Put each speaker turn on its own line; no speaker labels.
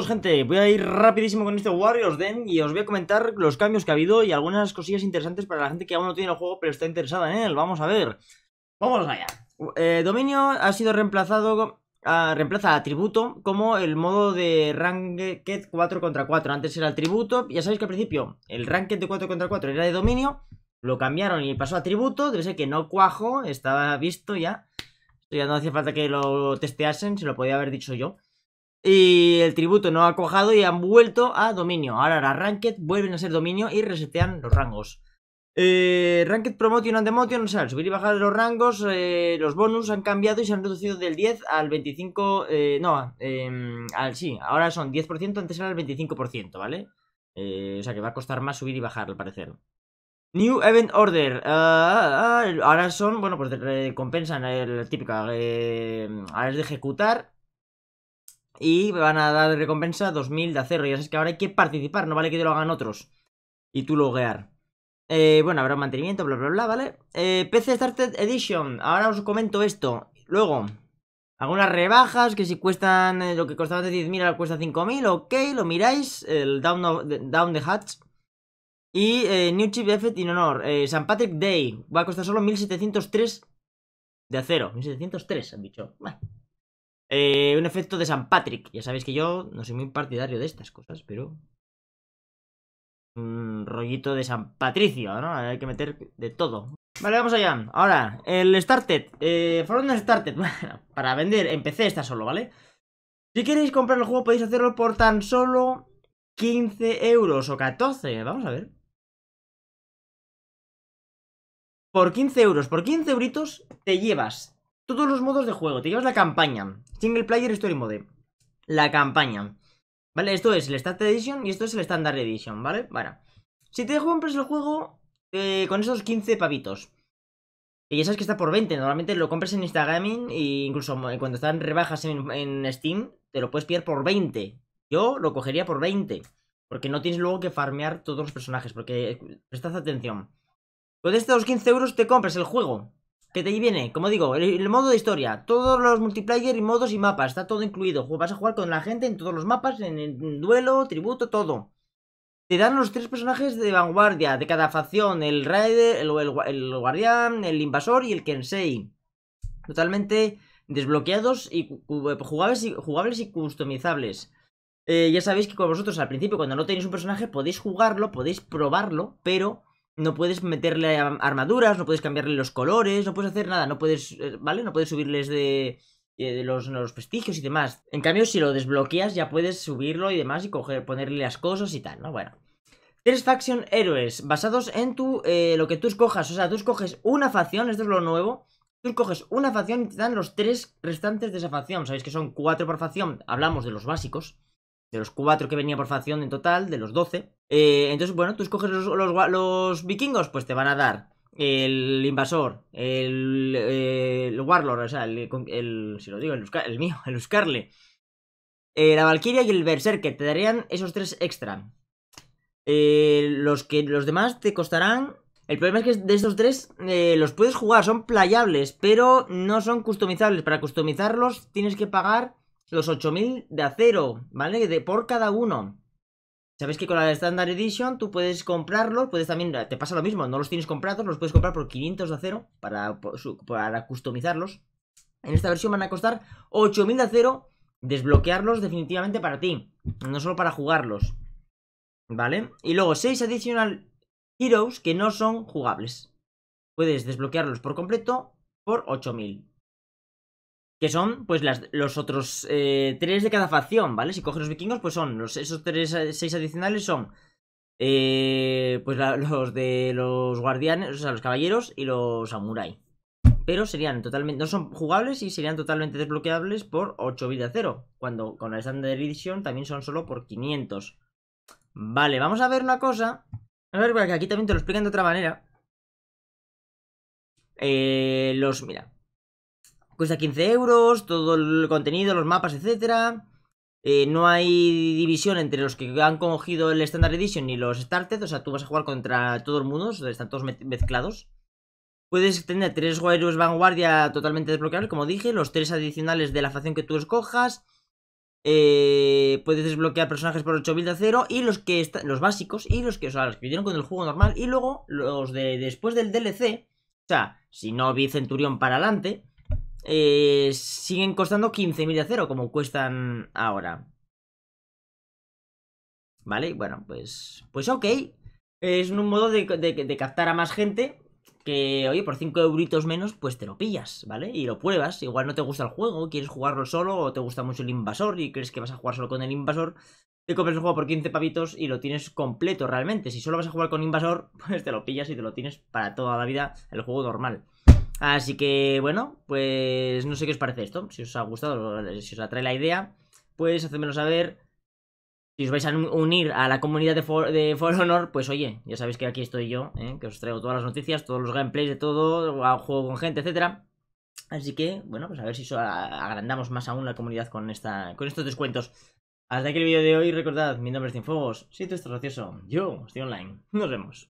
gente, voy a ir rapidísimo con este Warriors Den y os voy a comentar los cambios que ha habido y algunas cosillas interesantes para la gente que aún no tiene el juego pero está interesada en él, vamos a ver. vamos allá. Eh, dominio ha sido reemplazado a, ah, reemplaza a tributo como el modo de ranked 4 contra 4. Antes era el tributo, ya sabéis que al principio el ranked de 4 contra 4 era de dominio, lo cambiaron y pasó a tributo, debe ser que no cuajo, estaba visto ya. Ya no hacía falta que lo testeasen, se lo podía haber dicho yo. Y el tributo no ha cojado y han vuelto a dominio. Ahora las Ranked vuelven a ser dominio y resetean los rangos. Eh, ranked Promotion and Demotion, o sea, al subir y bajar los rangos, eh, los bonus han cambiado y se han reducido del 10 al 25, eh, no, em, al, sí, ahora son 10%, antes era el 25%, ¿vale? o sea que va a costar más subir y bajar, al parecer. New Event Order. Ah, ah, ah, ahora son, bueno, pues recompensan el típico. ahora es de ejecutar y van a dar recompensa 2000 de acero. Ya sabes que ahora hay que participar, no vale que te lo hagan otros. Y tú loguear. Eh, bueno, habrá un mantenimiento, bla, bla, bla, ¿vale? Eh, PC Started Edition. Ahora os comento esto. Luego, algunas rebajas que si cuestan eh, lo que costaba de 10.000 ahora cuesta 5.000. Ok, lo miráis. El Down, down the Hatch. Y eh, New Chip Effect in Honor. Eh, San Patrick Day. Va a costar solo 1.703 de acero. 1.703, han dicho. Eh, un efecto de San Patrick. Ya sabéis que yo no soy muy partidario de estas cosas, pero... Un rollito de San Patricio, ¿no? Hay que meter de todo. Vale, vamos allá. Ahora, el Started. Eh, Started. Bueno, para vender empecé esta está solo, ¿vale? Si queréis comprar el juego podéis hacerlo por tan solo 15 euros o 14. Vamos a ver. Por 15 euros, por 15 euritos te llevas todos los modos de juego. Te llevas la campaña. Single Player Story Mode. La campaña. ¿Vale? Esto es el Standard Edition y esto es el Standard Edition, ¿vale? Bueno. Si te compras el juego eh, con esos 15 pavitos. Y ya sabes que está por 20. Normalmente lo compras en Instagram e incluso cuando están rebajas en, Steam, te lo puedes pillar por 20. Yo lo cogería por 20. Porque no tienes luego que farmear todos los personajes. Porque prestad atención. Con estos 15 euros te compras el juego. Que ahí viene, como digo, el, modo de historia, todos los multiplayer y modos y mapas, está todo incluido. Vas a jugar con la gente en todos los mapas, en, el duelo, tributo, todo. Te dan los tres personajes de vanguardia, de cada facción, el raider, el, el, guardián, el invasor y el kensei. Totalmente desbloqueados y jugables y, jugables y customizables. Eh, ya sabéis que con vosotros al principio, cuando no tenéis un personaje, podéis jugarlo, podéis probarlo, pero no puedes meterle armaduras, no puedes cambiarle los colores, no puedes hacer nada, no puedes, eh, ¿vale? No puedes subirles eh, de, los, los, prestigios y demás. En cambio, si lo desbloqueas, ya puedes subirlo y demás y ponerle las cosas y tal, ¿no? Bueno. Tres faction héroes, basados en tu, eh, lo que tú escojas. O sea, tú escoges una facción, esto es lo nuevo. Tú escoges una facción y te dan los tres restantes de esa facción. Sabéis que son cuatro por facción, hablamos de los básicos de los cuatro que venía por facción en total, de los 12. Eh, entonces, bueno, tú escoges los, los, vikingos, pues te van a dar el invasor, el, eh, el warlord, o sea, el, si lo digo, el, mío, el Uscarle, eh, la valquiria y el berserker, te darían esos tres extra. los, que, los demás te costarán... El problema es que de estos tres los puedes jugar, son playables, pero no son customizables. Para customizarlos tienes que pagar los 8000 de acero, ¿vale? De, por cada uno. Sabes que con la Standard Edition tú puedes comprarlos, puedes también, te pasa lo mismo, no los tienes comprados, los puedes comprar por 500 de acero para, para customizarlos. En esta versión van a costar 8000 de acero, desbloquearlos definitivamente para ti, no solo para jugarlos. ¿Vale? Y luego 6 Additional Heroes que no son jugables. Puedes desbloquearlos por completo por 8000 que son pues los otros eh, tres de cada facción, ¿vale? Si coges los vikingos, pues son los, esos tres, eh, seis adicionales son eh, pues los de los guardianes, o sea, los caballeros y los samurai. Pero serían totalmente, no son jugables y serían totalmente desbloqueables por 8 vida cero, cuando con la Standard Edition también son solo por 500. Vale, vamos a ver una cosa. A ver, porque aquí también te lo explican de otra manera. los, mira, Cuesta 15 euros, todo el contenido, los mapas, etc. Eh, no hay división entre los que han cogido el Standard Edition y los Started. O sea, tú vas a jugar contra todo el mundo. Están todos mezclados. Puedes tener tres héroes Vanguardia totalmente desbloqueables, como dije. Los tres adicionales de la facción que tú escojas. Eh, puedes desbloquear personajes por 8000 de acero. Y los que los básicos. Y los que, o los que vinieron con el juego normal. Y luego los de después del DLC. O sea, si no vi Centurión para adelante. Eh, siguen costando 15.000 de acero como cuestan ahora. ¿Vale? Bueno, pues, pues ok. Es un modo de, de captar a más gente que, oye, por 5 euritos menos, pues te lo pillas, ¿vale? Y lo pruebas. Igual no te gusta el juego, quieres jugarlo solo o te gusta mucho el invasor y crees que vas a jugar solo con el invasor. Te compras el juego por 15 pavitos y lo tienes completo realmente. Si solo vas a jugar con invasor, pues te lo pillas y te lo tienes para toda la vida el juego normal. Así que bueno, pues no sé qué os parece esto. Si os ha gustado, si os atrae la idea, pues hacedmelo saber. Si os vais a unir a la comunidad de For, de Honor, pues oye, ya sabéis que aquí estoy yo, ¿eh? que os traigo todas las noticias, todos los gameplays de todo, juego con gente, etcétera. Así que, bueno, pues a ver si agrandamos más aún la comunidad con, esta, con estos descuentos. Hasta aquí el vídeo de hoy, recordad, mi nombre es Cienfuegos, si tú estás gracioso, yo estoy online. Nos vemos.